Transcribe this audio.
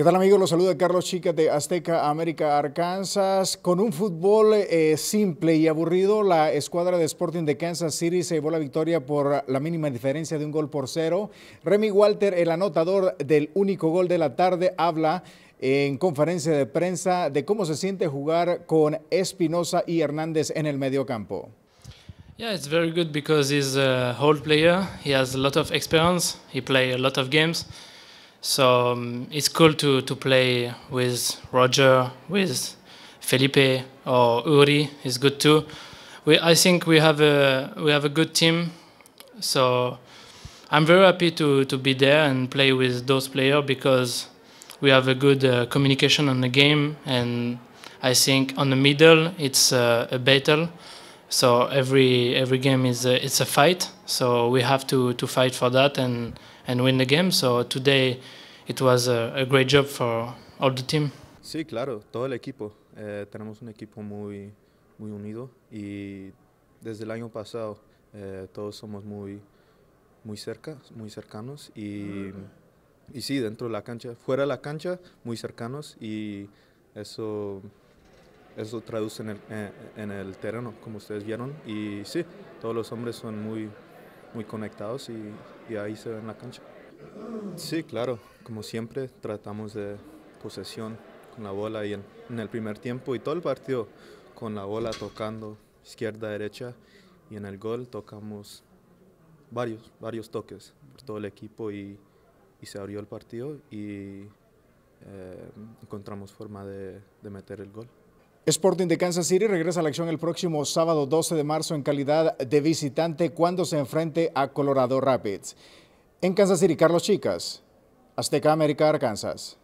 ¿Qué tal amigos? Los saluda Carlos Chica de Azteca América Arkansas. Con un fútbol eh, simple y aburrido, la escuadra de Sporting de Kansas City se llevó la victoria por la mínima diferencia de un gol por cero. Remy Walter, el anotador del único gol de la tarde, habla en conferencia de prensa de cómo se siente jugar con Espinosa y Hernández en el mediocampo. Yeah, it's very good because he's a whole player. He has a lot of experience. He play a lot of games. So um, it's cool to, to play with Roger, with Felipe or Uri is good too. We, I think we have a we have a good team. So I'm very happy to, to be there and play with those players because we have a good uh, communication on the game and I think on the middle it's uh, a battle. So every every game is a, it's a fight. So we have to, to fight for that and and win the game. So today it was a, a great job for all the team. Sí, claro, todo el equipo. Eh, tenemos un equipo muy muy unido y desde el año pasado eh, todos somos muy muy cerca, muy cercanos y y sí, dentro de la cancha, fuera de la cancha, muy cercanos y eso eso traduce eh, en el, terreno, como ustedes vieron. Y sí, todos los hombres son muy, muy conectados y, ahí se ve en la cancha. Sí, claro, como siempre tratamos de posesión con la bola y en, el primer tiempo y todo el partido con la bola tocando izquierda, derecha y en el gol tocamos varios, varios toques por todo el equipo y, se abrió el partido y eh, encontramos forma de meter el gol. Sporting de Kansas City regresa a la acción el próximo sábado 12 de marzo en calidad de visitante cuando se enfrente a Colorado Rapids. En Kansas City, Carlos Chicas, Azteca América, Arkansas.